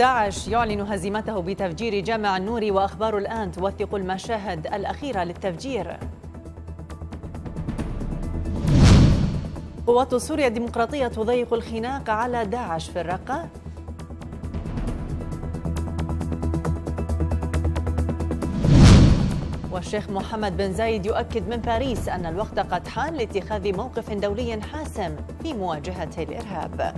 داعش يعلن هزيمته بتفجير جامع النور واخبار الان توثق المشاهد الاخيره للتفجير قوات سوريا الديمقراطيه تضيق الخناق على داعش في الرقه والشيخ محمد بن زايد يؤكد من باريس أن الوقت قد حان لاتخاذ موقف دولي حاسم في مواجهة الإرهاب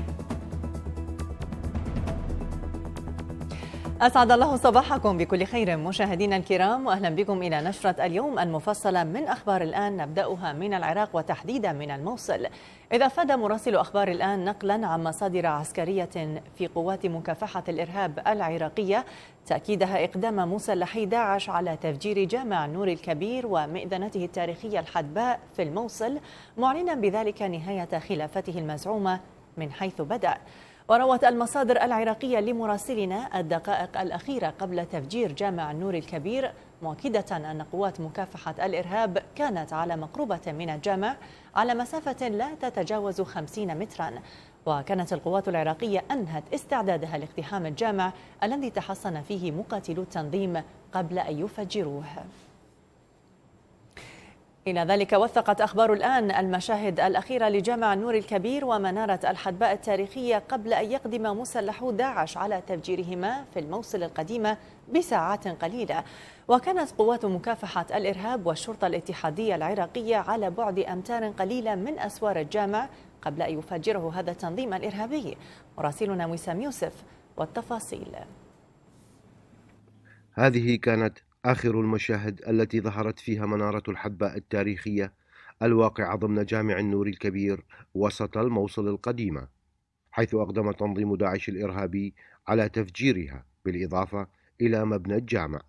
أسعد الله صباحكم بكل خير مشاهدينا الكرام وأهلا بكم إلى نشرة اليوم المفصلة من أخبار الآن نبدأها من العراق وتحديدا من الموصل إذا أفاد مراسل أخبار الآن نقلا عن مصادر عسكرية في قوات مكافحة الإرهاب العراقية تأكيدها إقدام مسلحي داعش على تفجير جامع نور الكبير ومئذنته التاريخية الحدباء في الموصل معلنا بذلك نهاية خلافته المزعومة من حيث بدأ وروت المصادر العراقية لمراسلنا الدقائق الأخيرة قبل تفجير جامع النور الكبير مؤكدة أن قوات مكافحة الإرهاب كانت على مقربة من الجامع على مسافة لا تتجاوز 50 مترا وكانت القوات العراقية أنهت استعدادها لاقتحام الجامع الذي تحصن فيه مقاتلو التنظيم قبل أن يفجروه إلى ذلك وثقت أخبار الآن المشاهد الأخيرة لجامع النور الكبير ومنارة الحدباء التاريخية قبل أن يقدم مسلحو داعش على تفجيرهما في الموصل القديمة بساعات قليلة وكانت قوات مكافحة الإرهاب والشرطة الاتحادية العراقية على بعد أمتار قليلة من أسوار الجامع قبل أن يفجره هذا التنظيم الإرهابي مراسلنا وسام يوسف والتفاصيل هذه كانت آخر المشاهد التي ظهرت فيها منارة الحباء التاريخية الواقعة ضمن جامع النور الكبير وسط الموصل القديمة حيث أقدم تنظيم داعش الإرهابي على تفجيرها بالإضافة إلى مبنى الجامع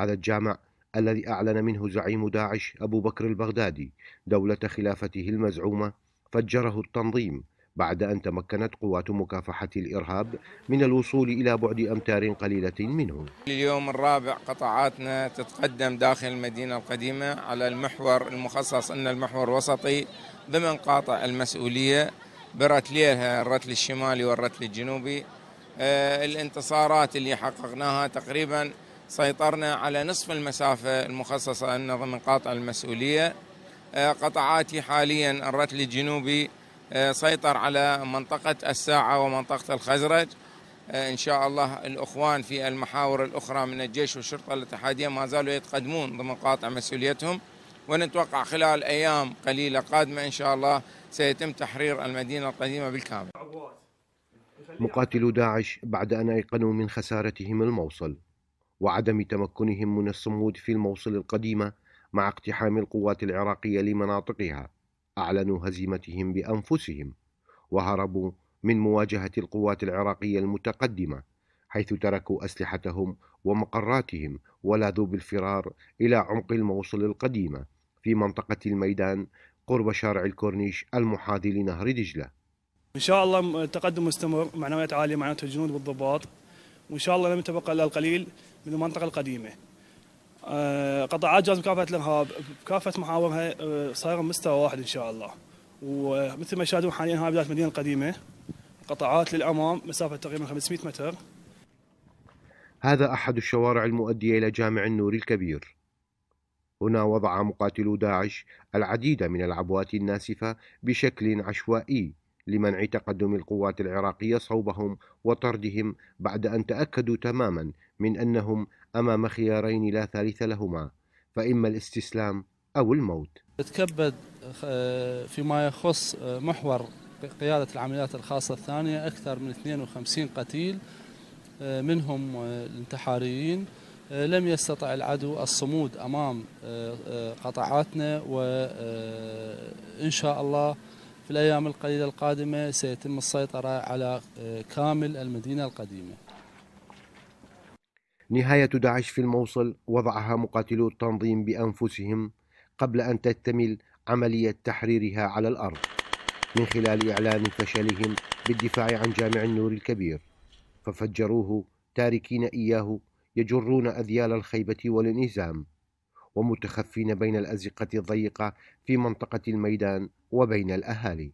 هذا الجامع الذي أعلن منه زعيم داعش أبو بكر البغدادي دولة خلافته المزعومة فجره التنظيم بعد أن تمكنت قوات مكافحة الإرهاب من الوصول إلى بعد أمتار قليلة منه اليوم الرابع قطاعاتنا تتقدم داخل المدينة القديمة على المحور المخصص أن المحور وسطي ضمن قاطع المسؤولية برتليها الرتل الشمالي والرتل الجنوبي آه، الانتصارات اللي حققناها تقريبا سيطرنا على نصف المسافة المخصصة أن ضمن قاطع المسؤولية آه، قطعاتي حاليا الرتل الجنوبي آه، سيطر على منطقة الساعة ومنطقة الخزرج آه، إن شاء الله الأخوان في المحاور الأخرى من الجيش والشرطة الاتحادية ما زالوا يتقدمون ضمن قاطع مسؤوليتهم ونتوقع خلال أيام قليلة قادمة إن شاء الله سيتم تحرير المدينة القديمة بالكامل مقاتلو داعش بعد أن أيقنوا من خسارتهم الموصل وعدم تمكنهم من الصمود في الموصل القديمة مع اقتحام القوات العراقية لمناطقها أعلنوا هزيمتهم بأنفسهم وهربوا من مواجهة القوات العراقية المتقدمة حيث تركوا أسلحتهم ومقراتهم ولاذوا بالفرار إلى عمق الموصل القديمة في منطقة الميدان قرب شارع الكورنيش المحاذي لنهر دجلة إن شاء الله تقدم مستمر معنويات عالية معناته الجنود والضباط وإن شاء الله لم يتبقى إلا القليل من المنطقة القديمة آه، قطاعات جهاز مكافحه الارهاب بكافه محاورها آه، صايره مستوى واحد ان شاء الله ومثل ما تشاهدون حاليا هاي بدايه المدينه القديمه قطاعات للامام مسافه تقريبا 500 متر هذا احد الشوارع المؤديه الى جامع النور الكبير هنا وضع مقاتلو داعش العديد من العبوات الناسفه بشكل عشوائي لمنع تقدم القوات العراقيه صوبهم وطردهم بعد ان تاكدوا تماما من انهم أمام خيارين لا ثالث لهما فإما الاستسلام أو الموت تكبد فيما يخص آه، محور قيادة العمليات الخاصة الثانية أكثر من 52 قتيل آه، منهم آه، الانتحاريين لم يستطع العدو الصمود أمام قطعاتنا وإن شاء الله في الأيام القليلة القادمة سيتم السيطرة على كامل المدينة القديمة نهاية داعش في الموصل وضعها مقاتلو التنظيم بأنفسهم قبل أن تكتمل عملية تحريرها على الأرض من خلال إعلان فشلهم بالدفاع عن جامع النور الكبير ففجروه تاركين إياه يجرون أذيال الخيبة والانهزام ومتخفين بين الأزقة الضيقة في منطقة الميدان وبين الأهالي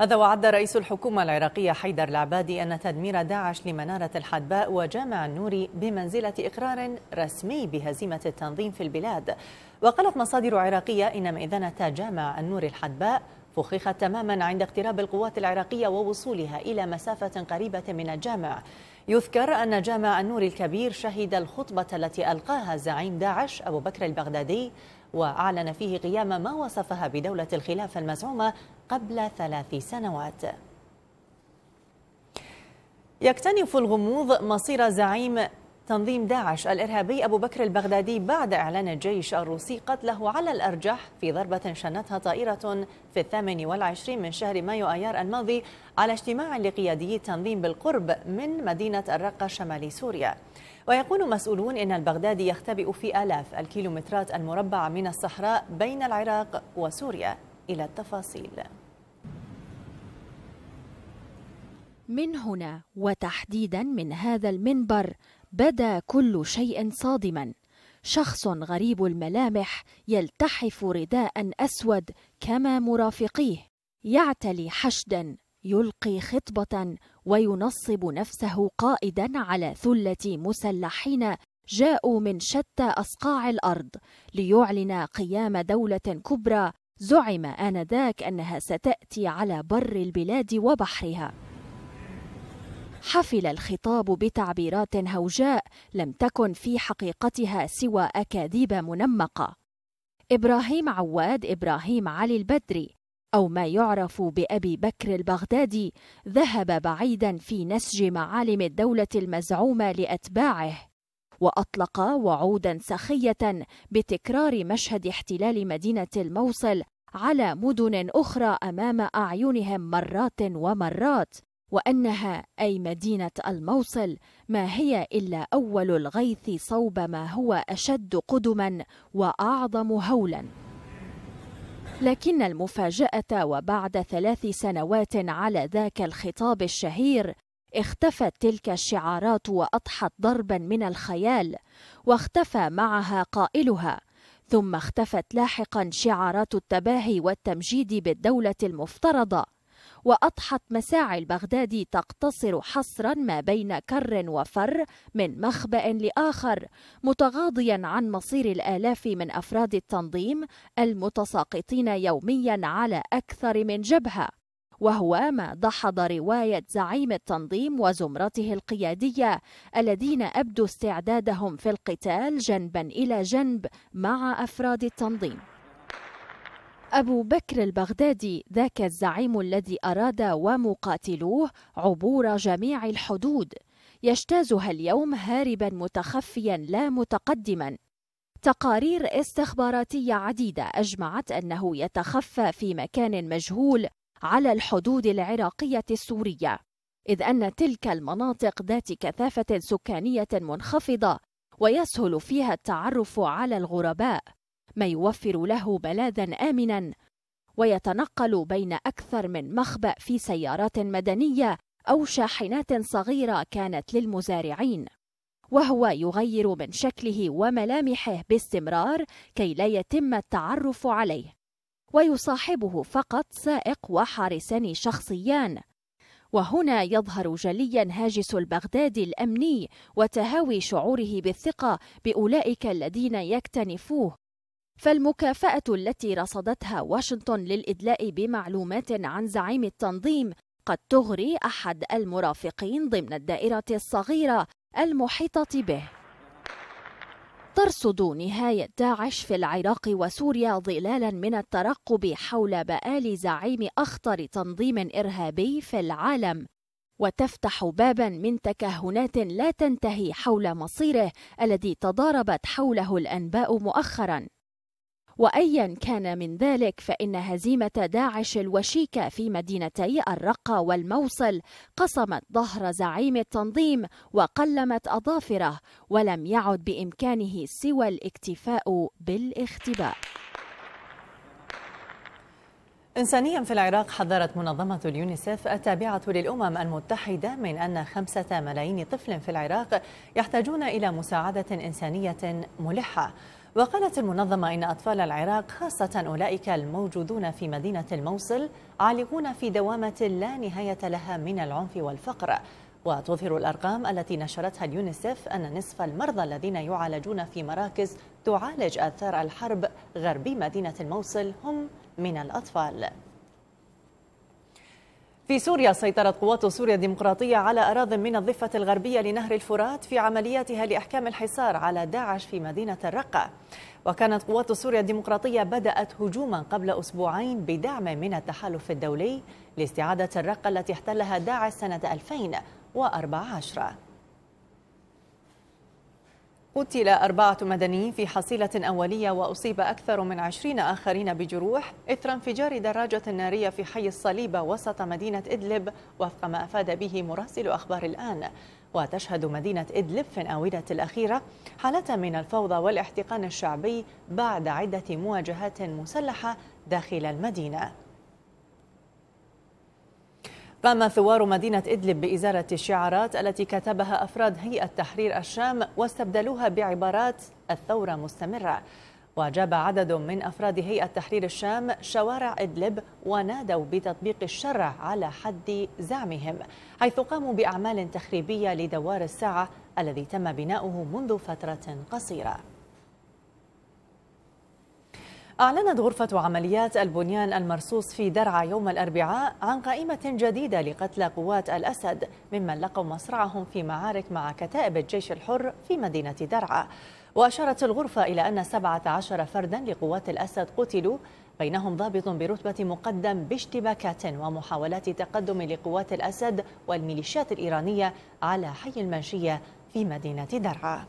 هذا وعد رئيس الحكومة العراقية حيدر العبادي أن تدمير داعش لمنارة الحدباء وجامع النور بمنزلة إقرار رسمي بهزيمة التنظيم في البلاد وقالت مصادر عراقية إن مئذنة جامع النور الحدباء فخخت تماما عند اقتراب القوات العراقية ووصولها إلى مسافة قريبة من الجامع يذكر أن جامع النور الكبير شهد الخطبة التي ألقاها زعيم داعش أبو بكر البغدادي وأعلن فيه قيام ما وصفها بدولة الخلافة المزعومة قبل ثلاث سنوات يكتنف الغموض مصير زعيم تنظيم داعش الإرهابي أبو بكر البغدادي بعد إعلان الجيش الروسي قتله على الأرجح في ضربة شنتها طائرة في الثامن والعشرين من شهر مايو أيار الماضي على اجتماع لقيادي التنظيم بالقرب من مدينة الرقة شمال سوريا ويقول مسؤولون إن البغدادي يختبئ في آلاف الكيلومترات المربعة من الصحراء بين العراق وسوريا إلى التفاصيل من هنا وتحديدا من هذا المنبر بدا كل شيء صادما شخص غريب الملامح يلتحف رداء اسود كما مرافقيه يعتلي حشدا يلقي خطبه وينصب نفسه قائدا على ثله مسلحين جاءوا من شتى اصقاع الارض ليعلن قيام دوله كبرى زعم انذاك انها ستاتي على بر البلاد وبحرها حفل الخطاب بتعبيرات هوجاء لم تكن في حقيقتها سوى اكاذيب منمقه ابراهيم عواد ابراهيم علي البدري أو ما يعرف بأبي بكر البغدادي ذهب بعيدا في نسج معالم الدولة المزعومة لأتباعه وأطلق وعودا سخية بتكرار مشهد احتلال مدينة الموصل على مدن أخرى أمام أعينهم مرات ومرات وأنها أي مدينة الموصل ما هي إلا أول الغيث صوب ما هو أشد قدما وأعظم هولا لكن المفاجأة وبعد ثلاث سنوات على ذاك الخطاب الشهير اختفت تلك الشعارات وأضحت ضربا من الخيال واختفى معها قائلها ثم اختفت لاحقا شعارات التباهي والتمجيد بالدولة المفترضة وأضحت مساعي البغدادي تقتصر حصرا ما بين كر وفر من مخبأ لآخر متغاضيا عن مصير الآلاف من أفراد التنظيم المتساقطين يوميا على أكثر من جبهة وهو ما دحض رواية زعيم التنظيم وزمرته القيادية الذين أبدوا استعدادهم في القتال جنبا إلى جنب مع أفراد التنظيم أبو بكر البغدادي ذاك الزعيم الذي أراد ومقاتلوه عبور جميع الحدود يجتازها اليوم هاربا متخفيا لا متقدما تقارير استخباراتية عديدة أجمعت أنه يتخفى في مكان مجهول على الحدود العراقية السورية إذ أن تلك المناطق ذات كثافة سكانية منخفضة ويسهل فيها التعرف على الغرباء ما يوفر له بلاذا آمنا ويتنقل بين أكثر من مخبأ في سيارات مدنية أو شاحنات صغيرة كانت للمزارعين وهو يغير من شكله وملامحه باستمرار كي لا يتم التعرف عليه ويصاحبه فقط سائق وحارسان شخصيان وهنا يظهر جليا هاجس البغدادي الامني وتهاوي شعوره بالثقه باولئك الذين يكتنفوه فالمكافأة التي رصدتها واشنطن للإدلاء بمعلومات عن زعيم التنظيم قد تغري أحد المرافقين ضمن الدائرة الصغيرة المحيطة به. ترصد نهاية داعش في العراق وسوريا ظلالا من الترقب حول بآل زعيم أخطر تنظيم إرهابي في العالم وتفتح بابا من تكهنات لا تنتهي حول مصيره الذي تضاربت حوله الأنباء مؤخرا وايا كان من ذلك فان هزيمه داعش الوشيكه في مدينتي الرقه والموصل قصمت ظهر زعيم التنظيم وقلمت اظافره ولم يعد بامكانه سوى الاكتفاء بالاختباء إنسانيا في العراق حذرت منظمة اليونيسف التابعة للأمم المتحدة من أن خمسة ملايين طفل في العراق يحتاجون إلى مساعدة إنسانية ملحة وقالت المنظمة إن أطفال العراق خاصة أولئك الموجودون في مدينة الموصل عالقون في دوامة لا نهاية لها من العنف والفقر وتظهر الأرقام التي نشرتها اليونيسف أن نصف المرضى الذين يعالجون في مراكز تعالج آثار الحرب غربي مدينة الموصل هم من الأطفال في سوريا سيطرت قوات سوريا الديمقراطية على أراضٍ من الضفة الغربية لنهر الفرات في عملياتها لإحكام الحصار على داعش في مدينة الرقة وكانت قوات سوريا الديمقراطية بدأت هجوما قبل أسبوعين بدعم من التحالف الدولي لاستعادة الرقة التي احتلها داعش سنة 2014 قتل أربعة مدنيين في حصيلة أولية وأصيب أكثر من عشرين آخرين بجروح إثر انفجار دراجة نارية في حي الصليبة وسط مدينة إدلب وفق ما أفاد به مراسل أخبار الآن وتشهد مدينة إدلب في الآونة الأخيرة حالة من الفوضى والاحتقان الشعبي بعد عدة مواجهات مسلحة داخل المدينة قام ثوار مدينة إدلب بإزالة الشعارات التي كتبها أفراد هيئة تحرير الشام واستبدلوها بعبارات الثورة مستمرة وأجاب عدد من أفراد هيئة تحرير الشام شوارع إدلب ونادوا بتطبيق الشرع على حد زعمهم حيث قاموا بأعمال تخريبية لدوار الساعة الذي تم بناؤه منذ فترة قصيرة أعلنت غرفة عمليات البنيان المرصوص في درعا يوم الأربعاء عن قائمة جديدة لقتلى قوات الأسد ممن لقوا مصرعهم في معارك مع كتائب الجيش الحر في مدينة درعا وأشارت الغرفة إلى أن 17 فردا لقوات الأسد قتلوا بينهم ضابط برتبة مقدم باشتباكات ومحاولات تقدم لقوات الأسد والميليشيات الإيرانية على حي المنشية في مدينة درعا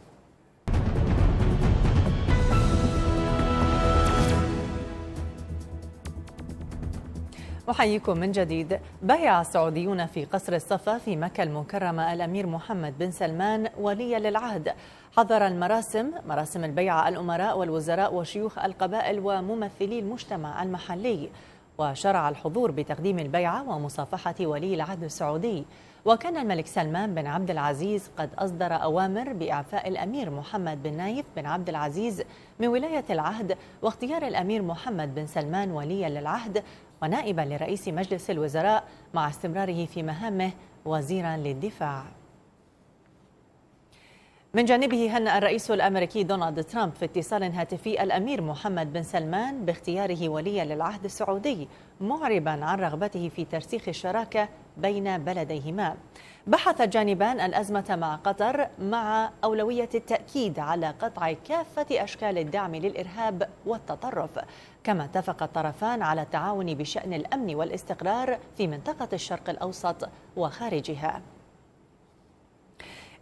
أحييكم من جديد بايع السعوديون في قصر الصفا في مكة المكرمة الأمير محمد بن سلمان وليا للعهد حضر المراسم مراسم البيعة الأمراء والوزراء وشيوخ القبائل وممثلي المجتمع المحلي وشرع الحضور بتقديم البيعة ومصافحة ولي العهد السعودي وكان الملك سلمان بن عبد العزيز قد أصدر أوامر بإعفاء الأمير محمد بن نايف بن عبد العزيز من ولاية العهد واختيار الأمير محمد بن سلمان وليا للعهد ونائبا لرئيس مجلس الوزراء مع استمراره في مهامه وزيرا للدفاع من جانبه هنأ الرئيس الأمريكي دونالد ترامب في اتصال هاتفي الأمير محمد بن سلمان باختياره وليا للعهد السعودي معربا عن رغبته في ترسيخ الشراكة بين بلديهما بحث جانبان الأزمة مع قطر مع أولوية التأكيد على قطع كافة أشكال الدعم للإرهاب والتطرف كما اتفق الطرفان على التعاون بشأن الأمن والاستقرار في منطقة الشرق الأوسط وخارجها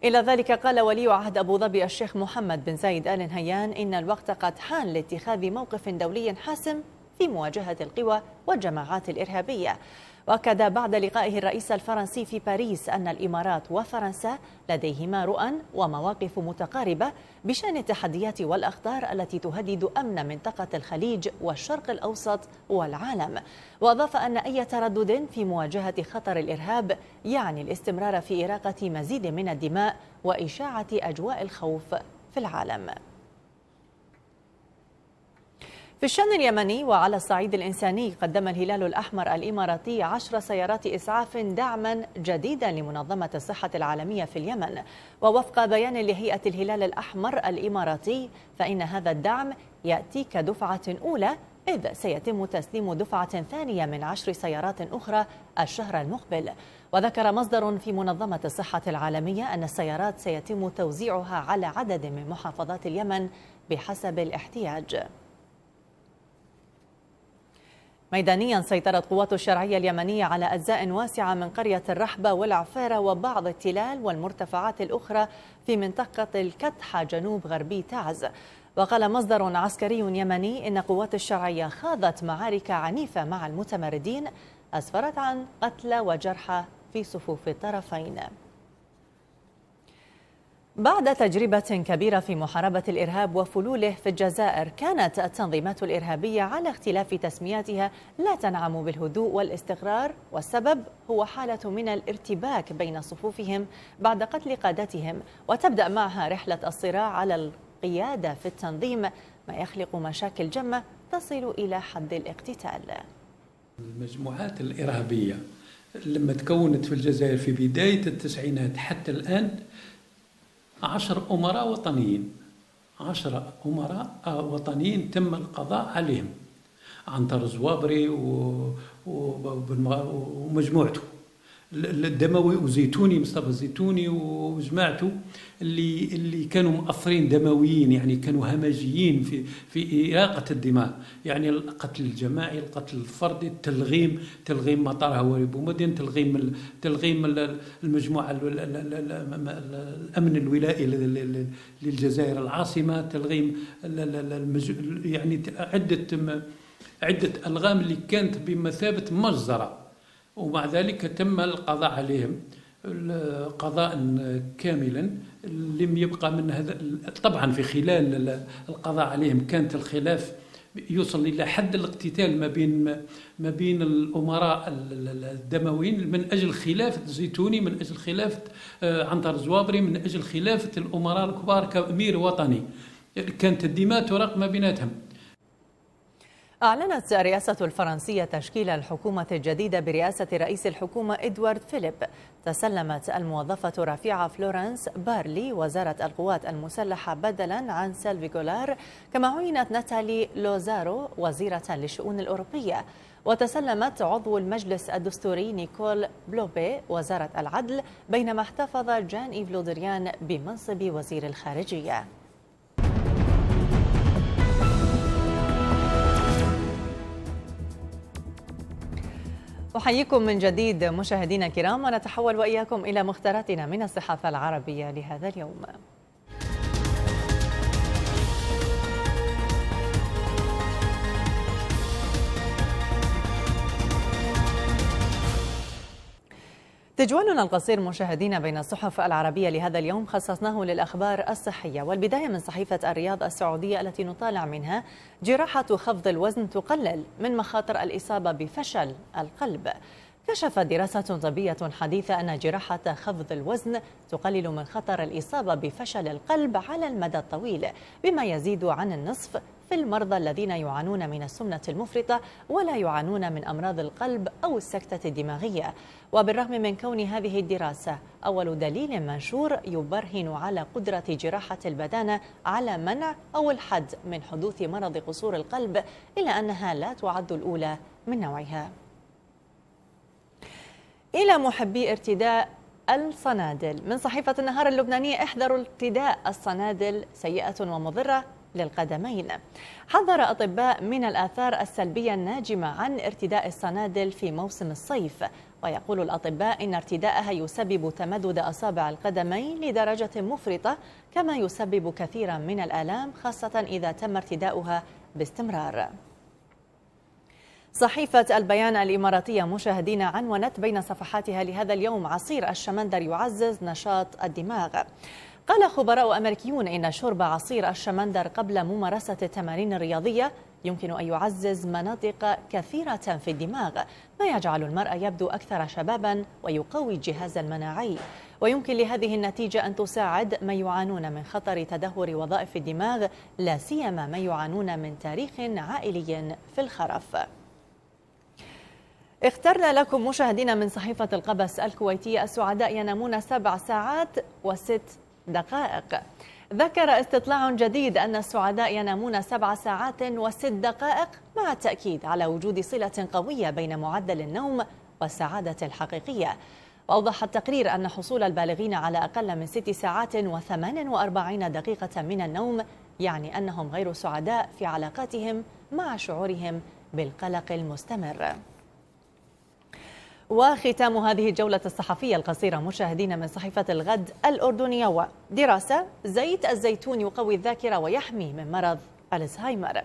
إلى ذلك قال ولي عهد أبو ظبي الشيخ محمد بن زايد آل نهيان إن الوقت قد حان لاتخاذ موقف دولي حاسم في مواجهة القوى والجماعات الإرهابية واكد بعد لقائه الرئيس الفرنسي في باريس ان الامارات وفرنسا لديهما رؤى ومواقف متقاربه بشان التحديات والاخطار التي تهدد امن منطقه الخليج والشرق الاوسط والعالم واضاف ان اي تردد في مواجهه خطر الارهاب يعني الاستمرار في اراقه مزيد من الدماء واشاعه اجواء الخوف في العالم في الشأن اليمني وعلى الصعيد الإنساني قدم الهلال الأحمر الإماراتي عشر سيارات إسعاف دعما جديدا لمنظمة الصحة العالمية في اليمن ووفق بيان لهيئة الهلال الأحمر الإماراتي فإن هذا الدعم يأتي كدفعة أولى إذ سيتم تسليم دفعة ثانية من عشر سيارات أخرى الشهر المقبل وذكر مصدر في منظمة الصحة العالمية أن السيارات سيتم توزيعها على عدد من محافظات اليمن بحسب الاحتياج ميدانيا سيطرت قوات الشرعية اليمنية على أجزاء واسعة من قرية الرحبة والعفارة وبعض التلال والمرتفعات الأخرى في منطقة الكتحة جنوب غربي تعز وقال مصدر عسكري يمني إن قوات الشرعية خاضت معارك عنيفة مع المتمردين أسفرت عن قتلى وجرحى في صفوف الطرفين بعد تجربة كبيرة في محاربة الإرهاب وفلوله في الجزائر كانت التنظيمات الإرهابية على اختلاف تسمياتها لا تنعم بالهدوء والاستقرار والسبب هو حالة من الارتباك بين صفوفهم بعد قتل قادتهم وتبدأ معها رحلة الصراع على القيادة في التنظيم ما يخلق مشاكل جمة تصل إلى حد الاقتتال المجموعات الإرهابية لما تكونت في الجزائر في بداية التسعينات حتى الآن عشر أمراء وطنيين عشرة أمراء وطنيين تم القضاء عليهم عنتر الزوابري ومجموعته الدموي وزيتوني مصطفى الزيتوني وجماعته اللي اللي كانوا مؤثرين دمويين يعني كانوا همجيين في في اراقه الدماء يعني القتل الجماعي القتل الفردي التلغيم تلغيم مطار هواري بومدين تلغيم تلغيم المجموعه الامن الولائي للجزائر العاصمه تلغيم يعني عده عده الغام اللي كانت بمثابه مجزره ومع ذلك تم القضاء عليهم قضاء كاملا لم يبقى من هذا طبعا في خلال القضاء عليهم كانت الخلاف يوصل الى حد الاقتتال ما بين ما بين الامراء الدمويين من اجل خلافه الزيتوني من اجل خلافه آه، عنتر زوابري من اجل خلافه الامراء الكبار كامير وطني كانت الدماء تراق ما بيناتهم أعلنت الرئاسة الفرنسية تشكيل الحكومة الجديدة برئاسة رئيس الحكومة إدوارد فيليب تسلمت الموظفة رفيعة فلورنس بارلي وزارة القوات المسلحة بدلا عن سيلفي جولار كما عينت ناتالي لوزارو وزيرة للشؤون الأوروبية وتسلمت عضو المجلس الدستوري نيكول بلوبي وزارة العدل بينما احتفظ جان إيف لودريان بمنصب وزير الخارجية أحييكم من جديد مشاهدينا الكرام ونتحول وإياكم إلى مختاراتنا من الصحافة العربية لهذا اليوم تجولنا القصير مشاهدينا بين الصحف العربية لهذا اليوم خصصناه للأخبار الصحية والبداية من صحيفة الرياض السعودية التي نطالع منها جراحة خفض الوزن تقلل من مخاطر الإصابة بفشل القلب كشفت دراسة طبية حديثة أن جراحة خفض الوزن تقلل من خطر الإصابة بفشل القلب على المدى الطويل بما يزيد عن النصف في المرضى الذين يعانون من السمنة المفرطة ولا يعانون من أمراض القلب أو السكتة الدماغية وبالرغم من كون هذه الدراسة أول دليل منشور يبرهن على قدرة جراحة البدانة على منع أو الحد من حدوث مرض قصور القلب إلا أنها لا تعد الأولى من نوعها إلى محبي ارتداء الصنادل من صحيفة النهار اللبنانية احذروا ارتداء الصنادل سيئة ومضرة للقدمين حذر أطباء من الآثار السلبية الناجمة عن ارتداء الصنادل في موسم الصيف ويقول الأطباء إن ارتداءها يسبب تمدد أصابع القدمين لدرجة مفرطة كما يسبب كثيرا من الآلام خاصة إذا تم ارتداؤها باستمرار صحيفة البيان الإماراتية مشاهدينا عنونت بين صفحاتها لهذا اليوم عصير الشمندر يعزز نشاط الدماغ قال خبراء أمريكيون إن شرب عصير الشمندر قبل ممارسة التمارين الرياضية يمكن أن يعزز مناطق كثيرة في الدماغ ما يجعل المرأة يبدو أكثر شبابا ويقوي الجهاز المناعي ويمكن لهذه النتيجة أن تساعد من يعانون من خطر تدهور وظائف الدماغ لا سيما من يعانون من تاريخ عائلي في الخرف اخترنا لكم مشاهدينا من صحيفة القبس الكويتية السعداء ينامون سبع ساعات وست دقائق ذكر استطلاع جديد أن السعداء ينامون سبع ساعات وست دقائق مع التأكيد على وجود صلة قوية بين معدل النوم والسعادة الحقيقية وأوضح التقرير أن حصول البالغين على أقل من ست ساعات وثمان وأربعين دقيقة من النوم يعني أنهم غير سعداء في علاقاتهم مع شعورهم بالقلق المستمر وختام هذه الجولة الصحفية القصيرة مشاهدينا من صحيفة الغد الأردنية ودراسة زيت الزيتون يقوي الذاكرة ويحمي من مرض الزهايمر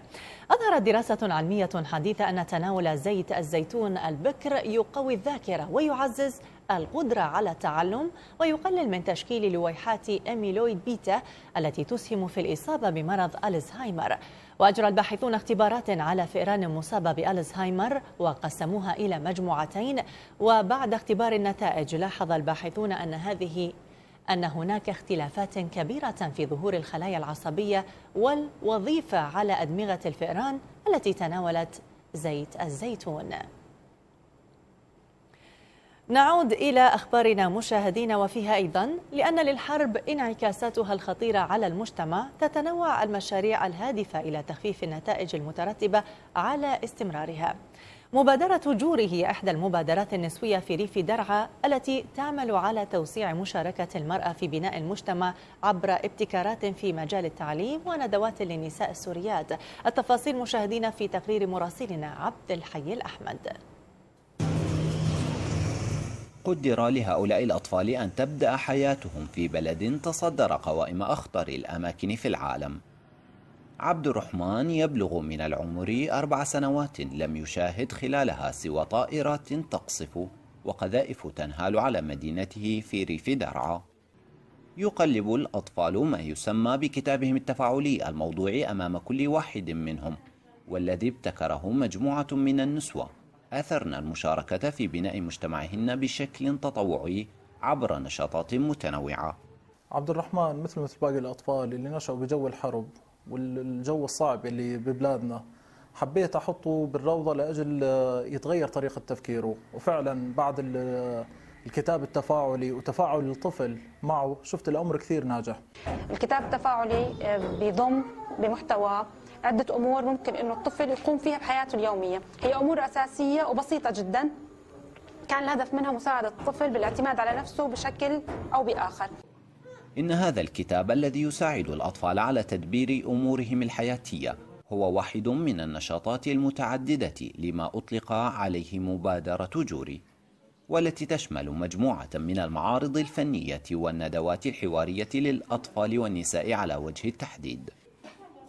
أظهرت دراسة علمية حديثة أن تناول زيت الزيتون البكر يقوي الذاكرة ويعزز القدرة على التعلم ويقلل من تشكيل لويحات أميلويد بيتا التي تسهم في الإصابة بمرض ألزهايمر وأجرى الباحثون اختبارات على فئران مصابة بألزهايمر وقسموها إلى مجموعتين وبعد اختبار النتائج لاحظ الباحثون أن هذه أن هناك اختلافات كبيرة في ظهور الخلايا العصبية والوظيفة على أدمغة الفئران التي تناولت زيت الزيتون نعود إلى أخبارنا مشاهدين وفيها أيضا لأن للحرب انعكاساتها الخطيرة على المجتمع تتنوع المشاريع الهادفة إلى تخفيف النتائج المترتبة على استمرارها مبادرة جوري هي إحدى المبادرات النسوية في ريف درعا التي تعمل على توسيع مشاركة المرأة في بناء المجتمع عبر ابتكارات في مجال التعليم وندوات للنساء السوريات التفاصيل مشاهدينا في تقرير مراسلنا عبد الحي الأحمد قدر لهؤلاء الأطفال أن تبدأ حياتهم في بلد تصدر قوائم أخطر الأماكن في العالم عبد الرحمن يبلغ من العمر أربع سنوات لم يشاهد خلالها سوى طائرات تقصف وقذائف تنهال على مدينته في ريف درعا يقلب الأطفال ما يسمى بكتابهم التفاعلي الموضوعي أمام كل واحد منهم والذي ابتكره مجموعة من النسوة أثرن المشاركة في بناء مجتمعهن بشكل تطوعي عبر نشاطات متنوعة عبد الرحمن مثل مثل باقي الأطفال اللي نشأوا بجو الحرب والجو الصعب اللي ببلادنا حبيت أحطه بالروضة لأجل يتغير طريقة تفكيره وفعلا بعد الكتاب التفاعلي وتفاعل الطفل معه شفت الأمر كثير ناجح الكتاب التفاعلي آه، بيضم بمحتوى عده امور ممكن انه الطفل يقوم فيها بحياته اليوميه هي امور اساسيه وبسيطه جدا كان الهدف منها مساعده الطفل بالاعتماد على نفسه بشكل او باخر ان هذا الكتاب الذي يساعد الاطفال على تدبير امورهم الحياتيه هو واحد من النشاطات المتعدده لما اطلق عليه مبادره جوري والتي تشمل مجموعة من المعارض الفنية والندوات الحوارية للأطفال والنساء على وجه التحديد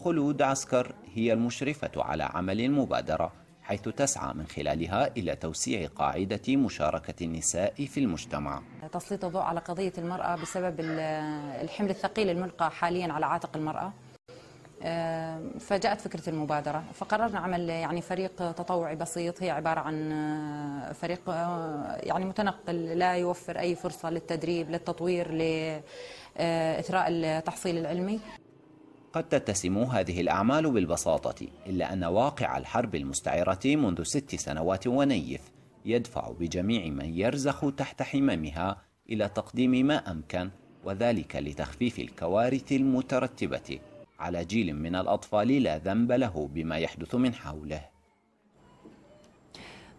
خلود عسكر هي المشرفة على عمل المبادرة حيث تسعى من خلالها إلى توسيع قاعدة مشاركة النساء في المجتمع تسليط الضوء على قضية المرأة بسبب الحمل الثقيل الملقى حاليا على عاتق المرأة آه، فجاءت فكرة المبادرة فقررنا عمل يعني فريق تطوعي بسيط هي عبارة عن آه، فريق آه، يعني متنقل لا يوفر أي فرصة للتدريب للتطوير لإثراء التحصيل العلمي قد تتسم هذه الأعمال بالبساطة إلا أن واقع الحرب المستعرة منذ ست سنوات ونيف يدفع بجميع من يرزخ تحت حممها إلى تقديم ما أمكن وذلك لتخفيف الكوارث المترتبة على جيل من الأطفال لا ذنب له بما يحدث من حوله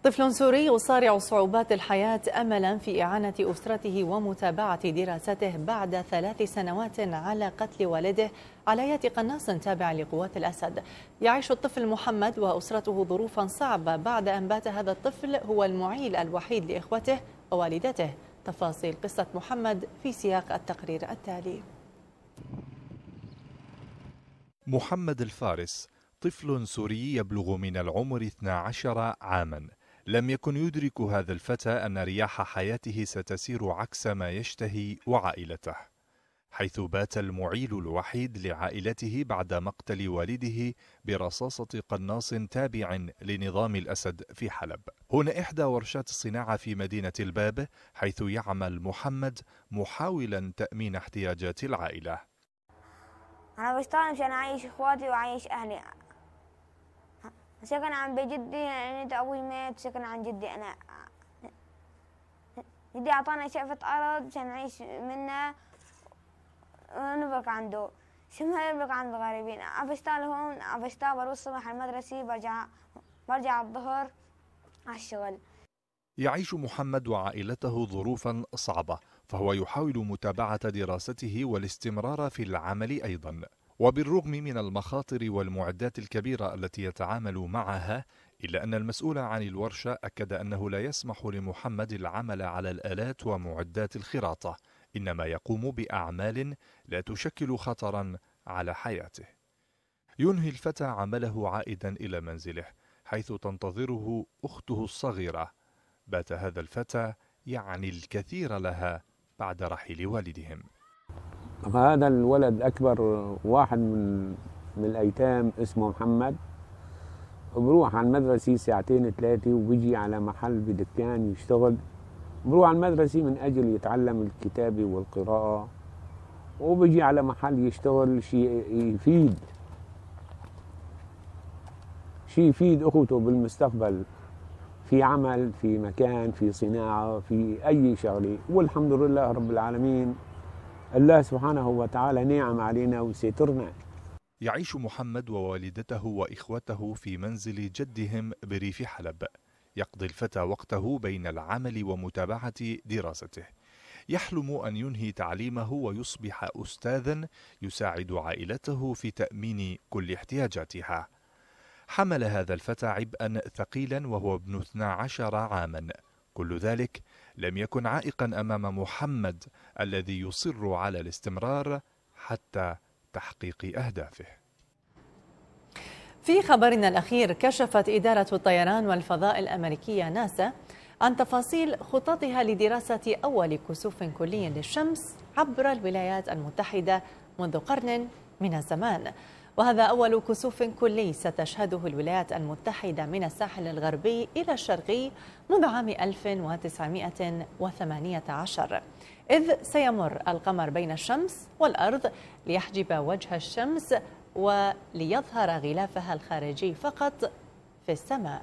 طفل سوري يصارع صعوبات الحياة أملا في إعانة أسرته ومتابعة دراسته بعد ثلاث سنوات على قتل والده على يد قناص تابع لقوات الأسد يعيش الطفل محمد وأسرته ظروفا صعبة بعد أن بات هذا الطفل هو المعيل الوحيد لإخوته ووالدته تفاصيل قصة محمد في سياق التقرير التالي محمد الفارس طفل سوري يبلغ من العمر 12 عاماً لم يكن يدرك هذا الفتى أن رياح حياته ستسير عكس ما يشتهي وعائلته حيث بات المعيل الوحيد لعائلته بعد مقتل والده برصاصة قناص تابع لنظام الأسد في حلب. هنا إحدى ورشات الصناعة في مدينة الباب حيث يعمل محمد محاولا تأمين احتياجات العائلة. أنا بشتغل مشان أعيش إخواتي وأعيش أهلي، سكن عن بجدي جدي يعني أبوي مات سكن عن جدي أنا جدي أعطانا شقفة أرض عشان نعيش منها ونبرك عنده ما يبرك عند الغريبين أبشتغل هون أبشتغل بروح الصبح المدرسة برجع برجع الظهر على الشغل يعيش محمد وعائلته ظروفا صعبة فهو يحاول متابعة دراسته والاستمرار في العمل أيضا وبالرغم من المخاطر والمعدات الكبيرة التي يتعامل معها إلا أن المسؤول عن الورشة أكد أنه لا يسمح لمحمد العمل على الآلات ومعدات الخراطة إنما يقوم بأعمال لا تشكل خطرا على حياته ينهي الفتى عمله عائدا إلى منزله حيث تنتظره أخته الصغيرة بات هذا الفتى يعني الكثير لها بعد رحيل والدهم هذا الولد أكبر واحد من من الأيتام اسمه محمد بروح على المدرسة ساعتين ثلاثة وبيجي على محل بدكان يشتغل بروح على المدرسة من أجل يتعلم الكتابة والقراءة وبيجي على محل يشتغل شيء يفيد شيء يفيد أخوته بالمستقبل في عمل في مكان في صناعة في أي شغلة والحمد لله رب العالمين الله سبحانه وتعالى نعم علينا وسترنا يعيش محمد ووالدته واخوته في منزل جدهم بريف حلب يقضي الفتى وقته بين العمل ومتابعه دراسته يحلم ان ينهي تعليمه ويصبح استاذا يساعد عائلته في تامين كل احتياجاتها حمل هذا الفتى عبئا ثقيلا وهو ابن 12 عاما كل ذلك لم يكن عائقا امام محمد الذي يصر على الاستمرار حتى تحقيق اهدافه. في خبرنا الاخير كشفت اداره الطيران والفضاء الامريكيه ناسا عن تفاصيل خططها لدراسه اول كسوف كلي للشمس عبر الولايات المتحده منذ قرن من الزمان. وهذا أول كسوف كلي ستشهده الولايات المتحدة من الساحل الغربي إلى الشرقي منذ عام 1918 إذ سيمر القمر بين الشمس والأرض ليحجب وجه الشمس وليظهر غلافها الخارجي فقط في السماء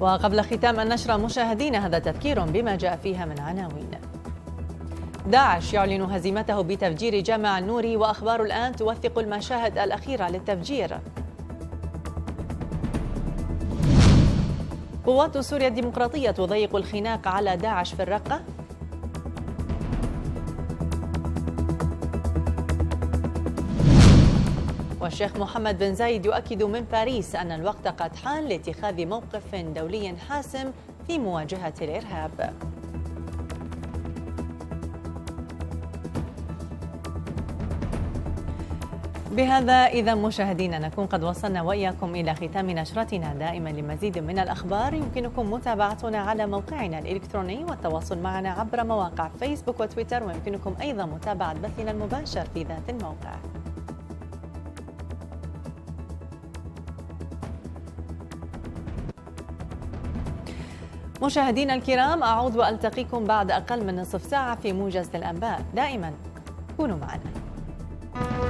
وقبل ختام النشرة مشاهدينا هذا تذكير بما جاء فيها من عناوين داعش يعلن هزيمته بتفجير جامع النوري وأخبار الآن توثق المشاهد الأخيرة للتفجير قوات سوريا الديمقراطية تضيق الخناق على داعش في الرقة والشيخ محمد بن زايد يؤكد من باريس أن الوقت قد حان لاتخاذ موقف دولي حاسم في مواجهة الإرهاب بهذا إذا مشاهدينا نكون قد وصلنا وإياكم إلى ختام نشرتنا دائما لمزيد من الأخبار يمكنكم متابعتنا على موقعنا الإلكتروني والتواصل معنا عبر مواقع فيسبوك وتويتر ويمكنكم أيضا متابعة بثنا المباشر في ذات الموقع مشاهدينا الكرام أعود وألتقيكم بعد أقل من نصف ساعة في موجز الأنباء دائما كونوا معنا